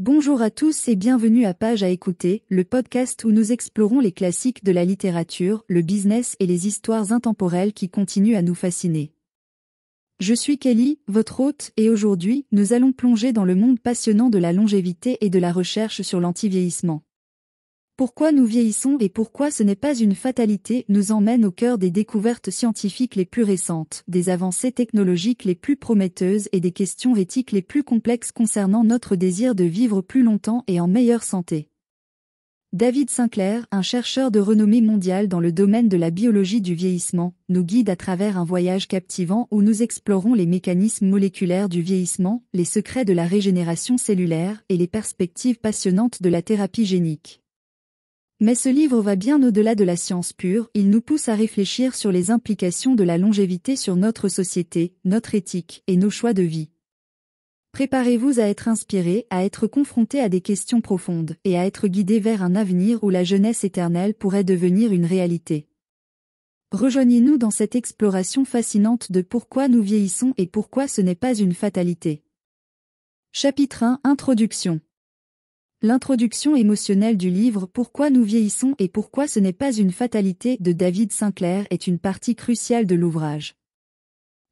Bonjour à tous et bienvenue à Page à écouter, le podcast où nous explorons les classiques de la littérature, le business et les histoires intemporelles qui continuent à nous fasciner. Je suis Kelly, votre hôte, et aujourd'hui, nous allons plonger dans le monde passionnant de la longévité et de la recherche sur l'antivieillissement. Pourquoi nous vieillissons et pourquoi ce n'est pas une fatalité nous emmène au cœur des découvertes scientifiques les plus récentes, des avancées technologiques les plus prometteuses et des questions éthiques les plus complexes concernant notre désir de vivre plus longtemps et en meilleure santé. David Sinclair, un chercheur de renommée mondiale dans le domaine de la biologie du vieillissement, nous guide à travers un voyage captivant où nous explorons les mécanismes moléculaires du vieillissement, les secrets de la régénération cellulaire et les perspectives passionnantes de la thérapie génique. Mais ce livre va bien au-delà de la science pure, il nous pousse à réfléchir sur les implications de la longévité sur notre société, notre éthique et nos choix de vie. Préparez-vous à être inspiré, à être confronté à des questions profondes et à être guidé vers un avenir où la jeunesse éternelle pourrait devenir une réalité. Rejoignez-nous dans cette exploration fascinante de pourquoi nous vieillissons et pourquoi ce n'est pas une fatalité. Chapitre 1 Introduction L'introduction émotionnelle du livre Pourquoi nous vieillissons et pourquoi ce n'est pas une fatalité de David Sinclair est une partie cruciale de l'ouvrage.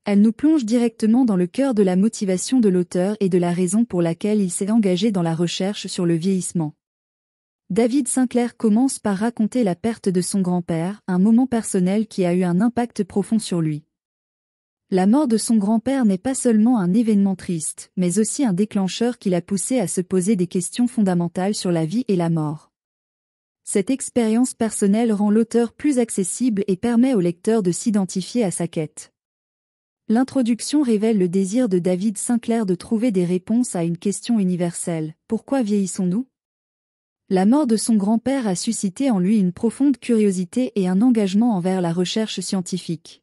Elle nous plonge directement dans le cœur de la motivation de l'auteur et de la raison pour laquelle il s'est engagé dans la recherche sur le vieillissement. David Sinclair commence par raconter la perte de son grand-père, un moment personnel qui a eu un impact profond sur lui. La mort de son grand-père n'est pas seulement un événement triste, mais aussi un déclencheur qui l'a poussé à se poser des questions fondamentales sur la vie et la mort. Cette expérience personnelle rend l'auteur plus accessible et permet au lecteur de s'identifier à sa quête. L'introduction révèle le désir de David Sinclair de trouver des réponses à une question universelle. Pourquoi vieillissons-nous La mort de son grand-père a suscité en lui une profonde curiosité et un engagement envers la recherche scientifique.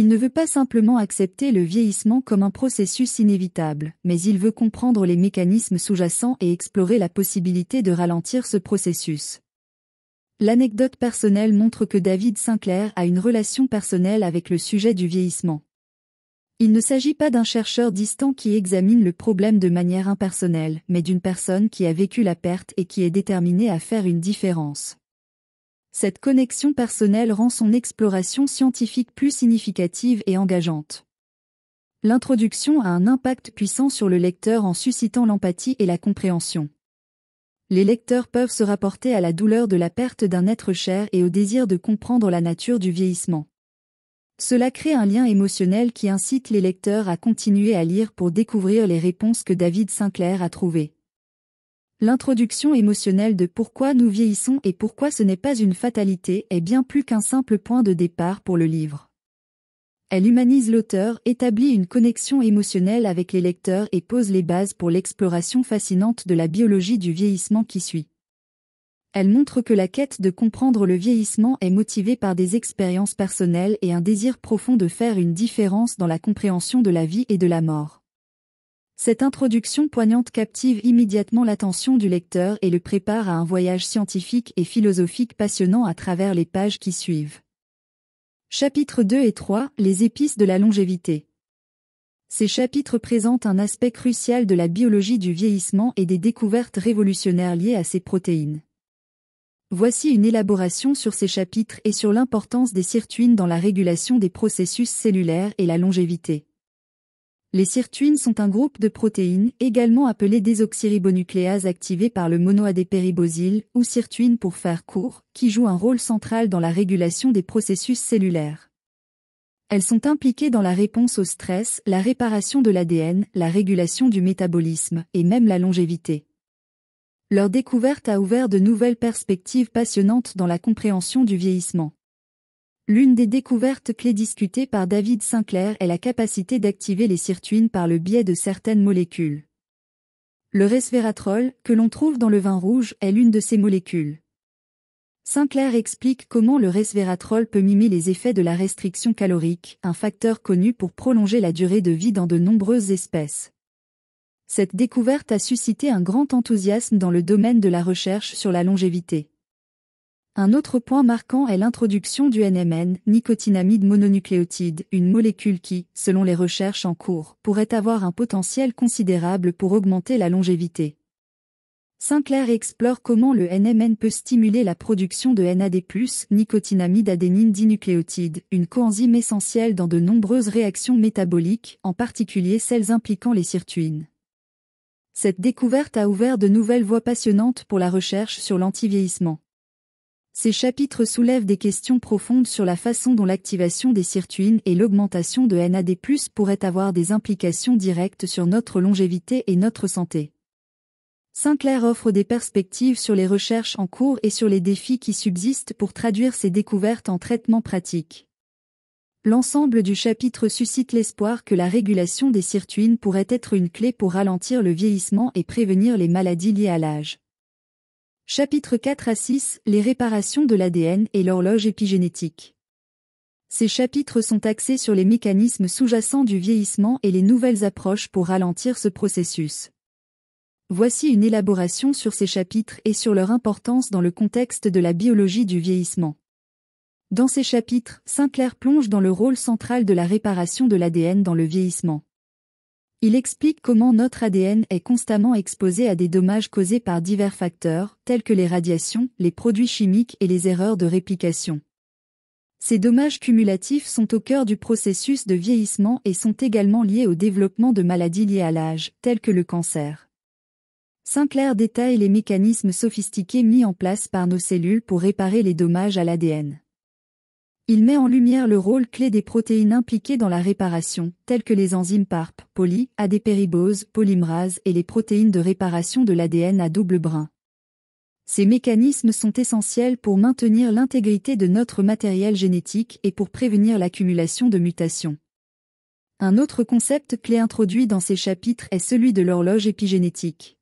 Il ne veut pas simplement accepter le vieillissement comme un processus inévitable, mais il veut comprendre les mécanismes sous-jacents et explorer la possibilité de ralentir ce processus. L'anecdote personnelle montre que David Sinclair a une relation personnelle avec le sujet du vieillissement. Il ne s'agit pas d'un chercheur distant qui examine le problème de manière impersonnelle, mais d'une personne qui a vécu la perte et qui est déterminée à faire une différence. Cette connexion personnelle rend son exploration scientifique plus significative et engageante. L'introduction a un impact puissant sur le lecteur en suscitant l'empathie et la compréhension. Les lecteurs peuvent se rapporter à la douleur de la perte d'un être cher et au désir de comprendre la nature du vieillissement. Cela crée un lien émotionnel qui incite les lecteurs à continuer à lire pour découvrir les réponses que David Sinclair a trouvées. L'introduction émotionnelle de pourquoi nous vieillissons et pourquoi ce n'est pas une fatalité est bien plus qu'un simple point de départ pour le livre. Elle humanise l'auteur, établit une connexion émotionnelle avec les lecteurs et pose les bases pour l'exploration fascinante de la biologie du vieillissement qui suit. Elle montre que la quête de comprendre le vieillissement est motivée par des expériences personnelles et un désir profond de faire une différence dans la compréhension de la vie et de la mort. Cette introduction poignante captive immédiatement l'attention du lecteur et le prépare à un voyage scientifique et philosophique passionnant à travers les pages qui suivent. Chapitres 2 et 3, les épices de la longévité. Ces chapitres présentent un aspect crucial de la biologie du vieillissement et des découvertes révolutionnaires liées à ces protéines. Voici une élaboration sur ces chapitres et sur l'importance des sirtuines dans la régulation des processus cellulaires et la longévité. Les sirtuines sont un groupe de protéines également appelées désoxyribonucléases activées par le monoadépéribosyl ou sirtuine pour faire court, qui jouent un rôle central dans la régulation des processus cellulaires. Elles sont impliquées dans la réponse au stress, la réparation de l'ADN, la régulation du métabolisme et même la longévité. Leur découverte a ouvert de nouvelles perspectives passionnantes dans la compréhension du vieillissement. L'une des découvertes clés discutées par David Sinclair est la capacité d'activer les sirtuines par le biais de certaines molécules. Le resveratrol, que l'on trouve dans le vin rouge, est l'une de ces molécules. Sinclair explique comment le resveratrol peut mimer les effets de la restriction calorique, un facteur connu pour prolonger la durée de vie dans de nombreuses espèces. Cette découverte a suscité un grand enthousiasme dans le domaine de la recherche sur la longévité. Un autre point marquant est l'introduction du NMN, nicotinamide mononucléotide, une molécule qui, selon les recherches en cours, pourrait avoir un potentiel considérable pour augmenter la longévité. Sinclair explore comment le NMN peut stimuler la production de NAD+, nicotinamide adénine dinucléotide, une coenzyme essentielle dans de nombreuses réactions métaboliques, en particulier celles impliquant les sirtuines. Cette découverte a ouvert de nouvelles voies passionnantes pour la recherche sur l'antivieillissement. Ces chapitres soulèvent des questions profondes sur la façon dont l'activation des sirtuines et l'augmentation de NAD+, pourraient avoir des implications directes sur notre longévité et notre santé. Sinclair offre des perspectives sur les recherches en cours et sur les défis qui subsistent pour traduire ces découvertes en traitements pratiques. L'ensemble du chapitre suscite l'espoir que la régulation des sirtuines pourrait être une clé pour ralentir le vieillissement et prévenir les maladies liées à l'âge. Chapitre 4 à 6 Les réparations de l'ADN et l'horloge épigénétique. Ces chapitres sont axés sur les mécanismes sous-jacents du vieillissement et les nouvelles approches pour ralentir ce processus. Voici une élaboration sur ces chapitres et sur leur importance dans le contexte de la biologie du vieillissement. Dans ces chapitres, Sinclair plonge dans le rôle central de la réparation de l'ADN dans le vieillissement. Il explique comment notre ADN est constamment exposé à des dommages causés par divers facteurs, tels que les radiations, les produits chimiques et les erreurs de réplication. Ces dommages cumulatifs sont au cœur du processus de vieillissement et sont également liés au développement de maladies liées à l'âge, telles que le cancer. Sinclair détaille les mécanismes sophistiqués mis en place par nos cellules pour réparer les dommages à l'ADN. Il met en lumière le rôle clé des protéines impliquées dans la réparation, telles que les enzymes PARP, poly, adépéribose, polymérase et les protéines de réparation de l'ADN à double brin. Ces mécanismes sont essentiels pour maintenir l'intégrité de notre matériel génétique et pour prévenir l'accumulation de mutations. Un autre concept clé introduit dans ces chapitres est celui de l'horloge épigénétique.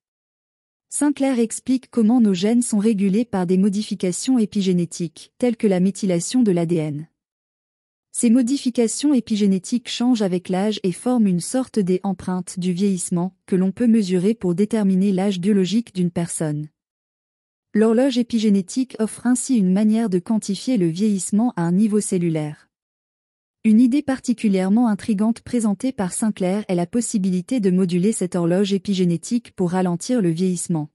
Sinclair explique comment nos gènes sont régulés par des modifications épigénétiques, telles que la méthylation de l'ADN. Ces modifications épigénétiques changent avec l'âge et forment une sorte d'empreinte du vieillissement que l'on peut mesurer pour déterminer l'âge biologique d'une personne. L'horloge épigénétique offre ainsi une manière de quantifier le vieillissement à un niveau cellulaire. Une idée particulièrement intrigante présentée par Sinclair est la possibilité de moduler cette horloge épigénétique pour ralentir le vieillissement.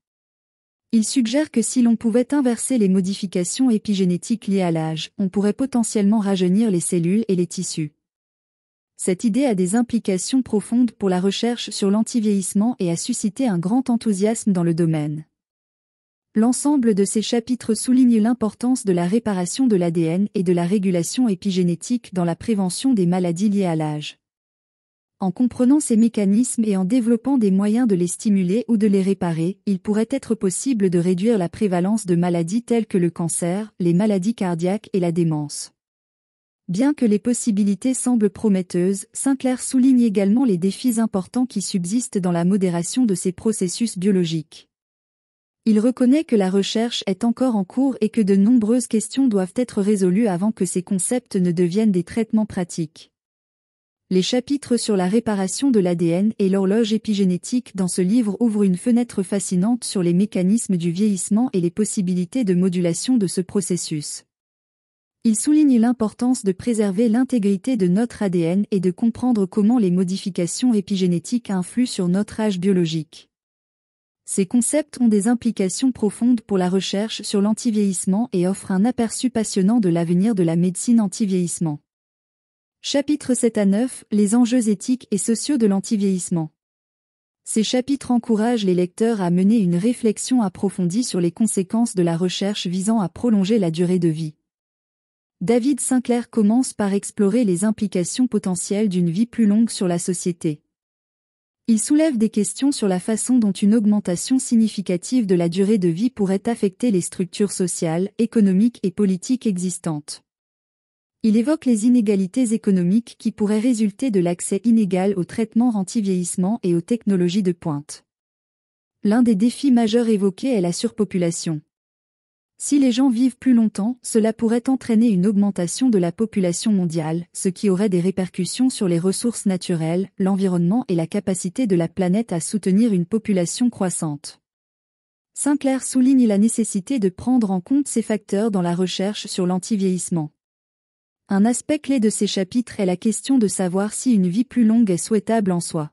Il suggère que si l'on pouvait inverser les modifications épigénétiques liées à l'âge, on pourrait potentiellement rajeunir les cellules et les tissus. Cette idée a des implications profondes pour la recherche sur l'antivieillissement et a suscité un grand enthousiasme dans le domaine. L'ensemble de ces chapitres souligne l'importance de la réparation de l'ADN et de la régulation épigénétique dans la prévention des maladies liées à l'âge. En comprenant ces mécanismes et en développant des moyens de les stimuler ou de les réparer, il pourrait être possible de réduire la prévalence de maladies telles que le cancer, les maladies cardiaques et la démence. Bien que les possibilités semblent prometteuses, Sinclair souligne également les défis importants qui subsistent dans la modération de ces processus biologiques. Il reconnaît que la recherche est encore en cours et que de nombreuses questions doivent être résolues avant que ces concepts ne deviennent des traitements pratiques. Les chapitres sur la réparation de l'ADN et l'horloge épigénétique dans ce livre ouvrent une fenêtre fascinante sur les mécanismes du vieillissement et les possibilités de modulation de ce processus. Il souligne l'importance de préserver l'intégrité de notre ADN et de comprendre comment les modifications épigénétiques influent sur notre âge biologique. Ces concepts ont des implications profondes pour la recherche sur l'antivieillissement et offrent un aperçu passionnant de l'avenir de la médecine antivieillissement. Chapitre 7 à 9 Les enjeux éthiques et sociaux de l'antivieillissement. Ces chapitres encouragent les lecteurs à mener une réflexion approfondie sur les conséquences de la recherche visant à prolonger la durée de vie. David Sinclair commence par explorer les implications potentielles d'une vie plus longue sur la société. Il soulève des questions sur la façon dont une augmentation significative de la durée de vie pourrait affecter les structures sociales, économiques et politiques existantes. Il évoque les inégalités économiques qui pourraient résulter de l'accès inégal aux traitements anti-vieillissement et aux technologies de pointe. L'un des défis majeurs évoqués est la surpopulation. Si les gens vivent plus longtemps, cela pourrait entraîner une augmentation de la population mondiale, ce qui aurait des répercussions sur les ressources naturelles, l'environnement et la capacité de la planète à soutenir une population croissante. Sinclair souligne la nécessité de prendre en compte ces facteurs dans la recherche sur l'antivieillissement. Un aspect clé de ces chapitres est la question de savoir si une vie plus longue est souhaitable en soi.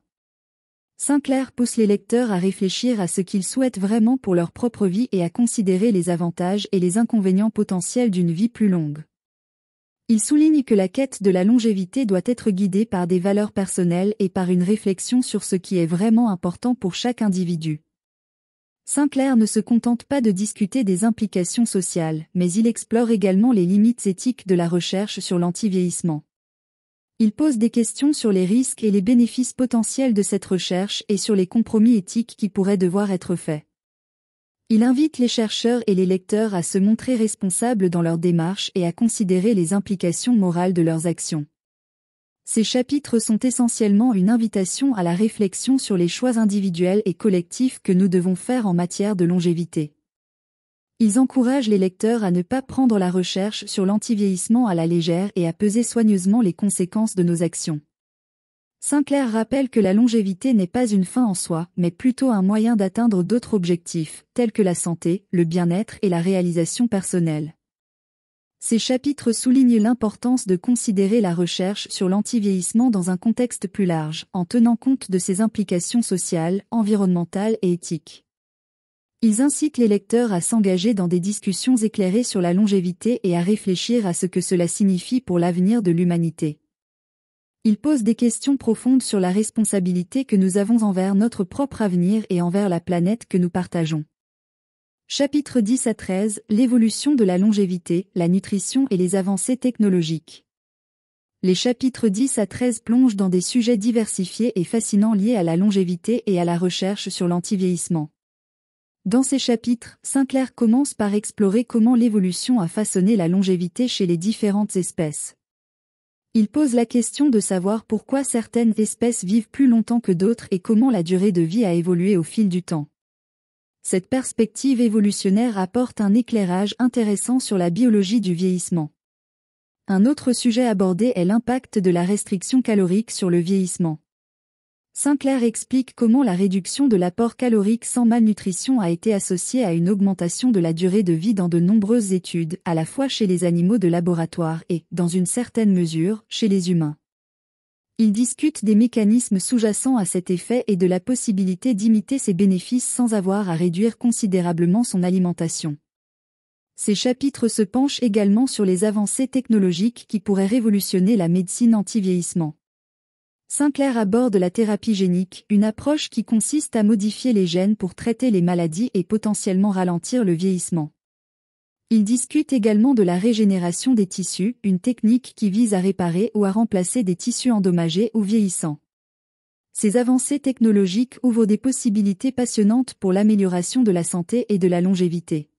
Sinclair pousse les lecteurs à réfléchir à ce qu'ils souhaitent vraiment pour leur propre vie et à considérer les avantages et les inconvénients potentiels d'une vie plus longue. Il souligne que la quête de la longévité doit être guidée par des valeurs personnelles et par une réflexion sur ce qui est vraiment important pour chaque individu. Sinclair ne se contente pas de discuter des implications sociales, mais il explore également les limites éthiques de la recherche sur l'antivieillissement. Il pose des questions sur les risques et les bénéfices potentiels de cette recherche et sur les compromis éthiques qui pourraient devoir être faits. Il invite les chercheurs et les lecteurs à se montrer responsables dans leur démarche et à considérer les implications morales de leurs actions. Ces chapitres sont essentiellement une invitation à la réflexion sur les choix individuels et collectifs que nous devons faire en matière de longévité. Ils encouragent les lecteurs à ne pas prendre la recherche sur l'antivieillissement à la légère et à peser soigneusement les conséquences de nos actions. Sinclair rappelle que la longévité n'est pas une fin en soi, mais plutôt un moyen d'atteindre d'autres objectifs, tels que la santé, le bien-être et la réalisation personnelle. Ces chapitres soulignent l'importance de considérer la recherche sur l'antivieillissement dans un contexte plus large, en tenant compte de ses implications sociales, environnementales et éthiques. Ils incitent les lecteurs à s'engager dans des discussions éclairées sur la longévité et à réfléchir à ce que cela signifie pour l'avenir de l'humanité. Ils posent des questions profondes sur la responsabilité que nous avons envers notre propre avenir et envers la planète que nous partageons. Chapitre 10 à 13 L'évolution de la longévité, la nutrition et les avancées technologiques. Les chapitres 10 à 13 plongent dans des sujets diversifiés et fascinants liés à la longévité et à la recherche sur l'antivieillissement. Dans ces chapitres, Sinclair commence par explorer comment l'évolution a façonné la longévité chez les différentes espèces. Il pose la question de savoir pourquoi certaines espèces vivent plus longtemps que d'autres et comment la durée de vie a évolué au fil du temps. Cette perspective évolutionnaire apporte un éclairage intéressant sur la biologie du vieillissement. Un autre sujet abordé est l'impact de la restriction calorique sur le vieillissement. Sinclair explique comment la réduction de l'apport calorique sans malnutrition a été associée à une augmentation de la durée de vie dans de nombreuses études, à la fois chez les animaux de laboratoire et, dans une certaine mesure, chez les humains. Il discute des mécanismes sous-jacents à cet effet et de la possibilité d'imiter ses bénéfices sans avoir à réduire considérablement son alimentation. Ces chapitres se penchent également sur les avancées technologiques qui pourraient révolutionner la médecine anti-vieillissement. Sinclair aborde la thérapie génique, une approche qui consiste à modifier les gènes pour traiter les maladies et potentiellement ralentir le vieillissement. Il discute également de la régénération des tissus, une technique qui vise à réparer ou à remplacer des tissus endommagés ou vieillissants. Ces avancées technologiques ouvrent des possibilités passionnantes pour l'amélioration de la santé et de la longévité.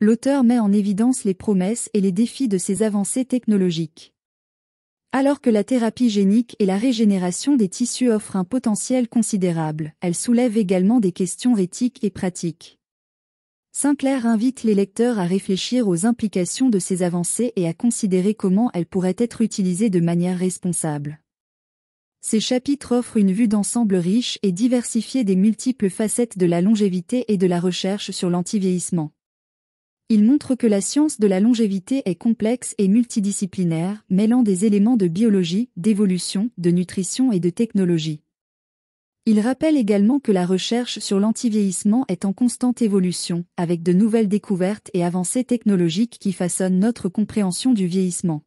L'auteur met en évidence les promesses et les défis de ces avancées technologiques. Alors que la thérapie génique et la régénération des tissus offrent un potentiel considérable, elles soulèvent également des questions éthiques et pratiques. Sinclair invite les lecteurs à réfléchir aux implications de ces avancées et à considérer comment elles pourraient être utilisées de manière responsable. Ces chapitres offrent une vue d'ensemble riche et diversifiée des multiples facettes de la longévité et de la recherche sur l'antivieillissement. Il montre que la science de la longévité est complexe et multidisciplinaire, mêlant des éléments de biologie, d'évolution, de nutrition et de technologie. Il rappelle également que la recherche sur l'antivieillissement est en constante évolution, avec de nouvelles découvertes et avancées technologiques qui façonnent notre compréhension du vieillissement.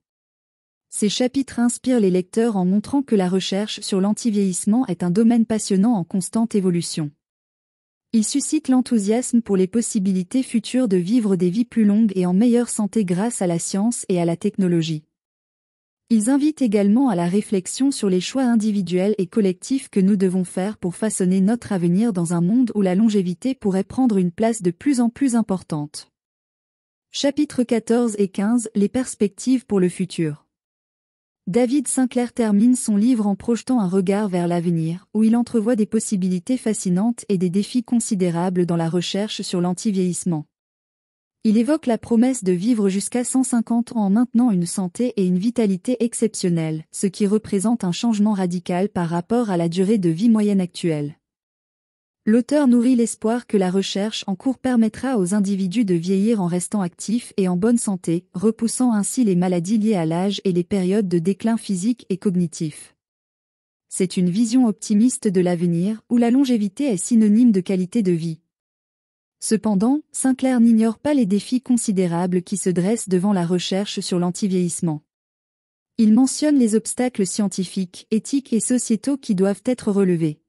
Ces chapitres inspirent les lecteurs en montrant que la recherche sur l'antivieillissement est un domaine passionnant en constante évolution. Ils suscitent l'enthousiasme pour les possibilités futures de vivre des vies plus longues et en meilleure santé grâce à la science et à la technologie. Ils invitent également à la réflexion sur les choix individuels et collectifs que nous devons faire pour façonner notre avenir dans un monde où la longévité pourrait prendre une place de plus en plus importante. Chapitres 14 et 15 Les perspectives pour le futur David Sinclair termine son livre en projetant un regard vers l'avenir, où il entrevoit des possibilités fascinantes et des défis considérables dans la recherche sur l'antivieillissement. Il évoque la promesse de vivre jusqu'à 150 ans en maintenant une santé et une vitalité exceptionnelles, ce qui représente un changement radical par rapport à la durée de vie moyenne actuelle. L'auteur nourrit l'espoir que la recherche en cours permettra aux individus de vieillir en restant actifs et en bonne santé, repoussant ainsi les maladies liées à l'âge et les périodes de déclin physique et cognitif. C'est une vision optimiste de l'avenir où la longévité est synonyme de qualité de vie. Cependant, Sinclair n'ignore pas les défis considérables qui se dressent devant la recherche sur l'antivieillissement. Il mentionne les obstacles scientifiques, éthiques et sociétaux qui doivent être relevés.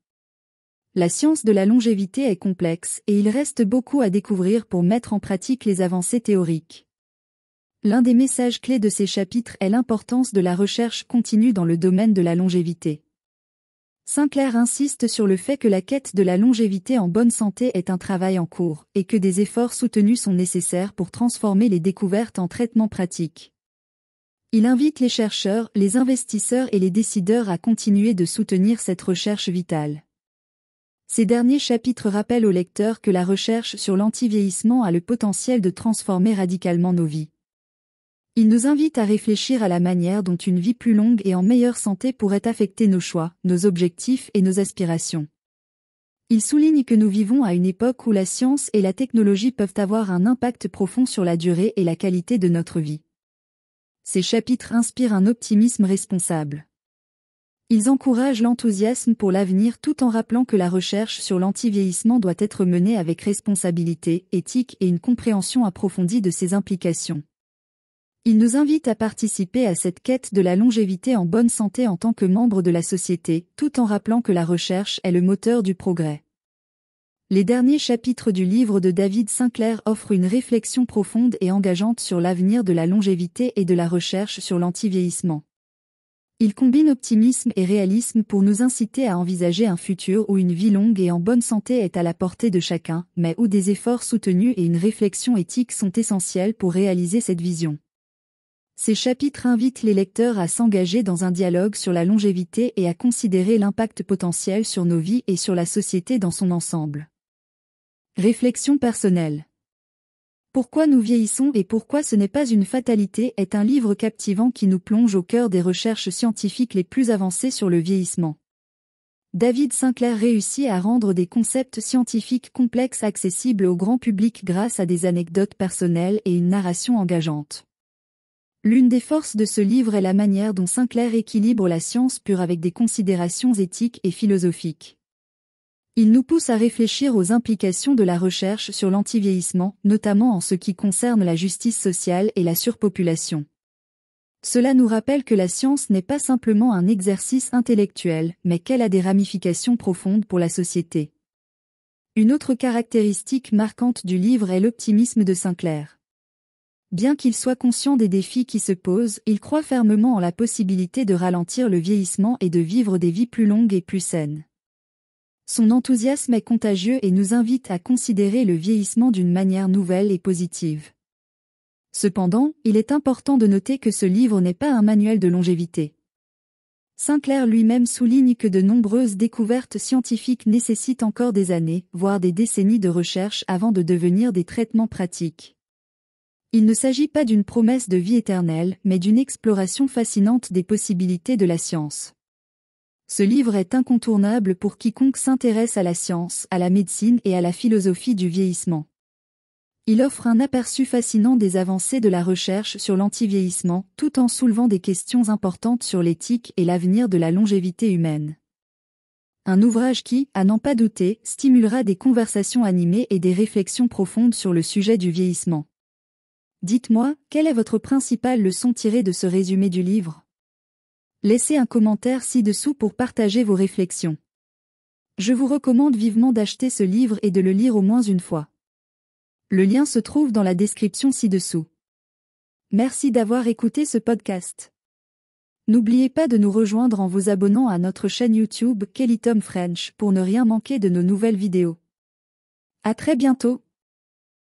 La science de la longévité est complexe et il reste beaucoup à découvrir pour mettre en pratique les avancées théoriques. L'un des messages clés de ces chapitres est l'importance de la recherche continue dans le domaine de la longévité. Sinclair insiste sur le fait que la quête de la longévité en bonne santé est un travail en cours et que des efforts soutenus sont nécessaires pour transformer les découvertes en traitements pratiques. Il invite les chercheurs, les investisseurs et les décideurs à continuer de soutenir cette recherche vitale. Ces derniers chapitres rappellent au lecteur que la recherche sur l'antivieillissement a le potentiel de transformer radicalement nos vies. Il nous invite à réfléchir à la manière dont une vie plus longue et en meilleure santé pourrait affecter nos choix, nos objectifs et nos aspirations. Il souligne que nous vivons à une époque où la science et la technologie peuvent avoir un impact profond sur la durée et la qualité de notre vie. Ces chapitres inspirent un optimisme responsable. Ils encouragent l'enthousiasme pour l'avenir tout en rappelant que la recherche sur l'antivieillissement doit être menée avec responsabilité, éthique et une compréhension approfondie de ses implications. Ils nous invitent à participer à cette quête de la longévité en bonne santé en tant que membres de la société, tout en rappelant que la recherche est le moteur du progrès. Les derniers chapitres du livre de David Sinclair offrent une réflexion profonde et engageante sur l'avenir de la longévité et de la recherche sur l'antivieillissement. Il combine optimisme et réalisme pour nous inciter à envisager un futur où une vie longue et en bonne santé est à la portée de chacun, mais où des efforts soutenus et une réflexion éthique sont essentiels pour réaliser cette vision. Ces chapitres invitent les lecteurs à s'engager dans un dialogue sur la longévité et à considérer l'impact potentiel sur nos vies et sur la société dans son ensemble. Réflexion personnelle pourquoi nous vieillissons et pourquoi ce n'est pas une fatalité est un livre captivant qui nous plonge au cœur des recherches scientifiques les plus avancées sur le vieillissement. David Sinclair réussit à rendre des concepts scientifiques complexes accessibles au grand public grâce à des anecdotes personnelles et une narration engageante. L'une des forces de ce livre est la manière dont Sinclair équilibre la science pure avec des considérations éthiques et philosophiques. Il nous pousse à réfléchir aux implications de la recherche sur l'antivieillissement, notamment en ce qui concerne la justice sociale et la surpopulation. Cela nous rappelle que la science n'est pas simplement un exercice intellectuel, mais qu'elle a des ramifications profondes pour la société. Une autre caractéristique marquante du livre est l'optimisme de Sinclair. Bien qu'il soit conscient des défis qui se posent, il croit fermement en la possibilité de ralentir le vieillissement et de vivre des vies plus longues et plus saines. Son enthousiasme est contagieux et nous invite à considérer le vieillissement d'une manière nouvelle et positive. Cependant, il est important de noter que ce livre n'est pas un manuel de longévité. Sinclair lui-même souligne que de nombreuses découvertes scientifiques nécessitent encore des années, voire des décennies de recherche avant de devenir des traitements pratiques. Il ne s'agit pas d'une promesse de vie éternelle, mais d'une exploration fascinante des possibilités de la science. Ce livre est incontournable pour quiconque s'intéresse à la science, à la médecine et à la philosophie du vieillissement. Il offre un aperçu fascinant des avancées de la recherche sur l'antivieillissement, tout en soulevant des questions importantes sur l'éthique et l'avenir de la longévité humaine. Un ouvrage qui, à n'en pas douter, stimulera des conversations animées et des réflexions profondes sur le sujet du vieillissement. Dites-moi, quelle est votre principale leçon tirée de ce résumé du livre Laissez un commentaire ci-dessous pour partager vos réflexions. Je vous recommande vivement d'acheter ce livre et de le lire au moins une fois. Le lien se trouve dans la description ci-dessous. Merci d'avoir écouté ce podcast. N'oubliez pas de nous rejoindre en vous abonnant à notre chaîne YouTube Kelly Tom French pour ne rien manquer de nos nouvelles vidéos. À très bientôt.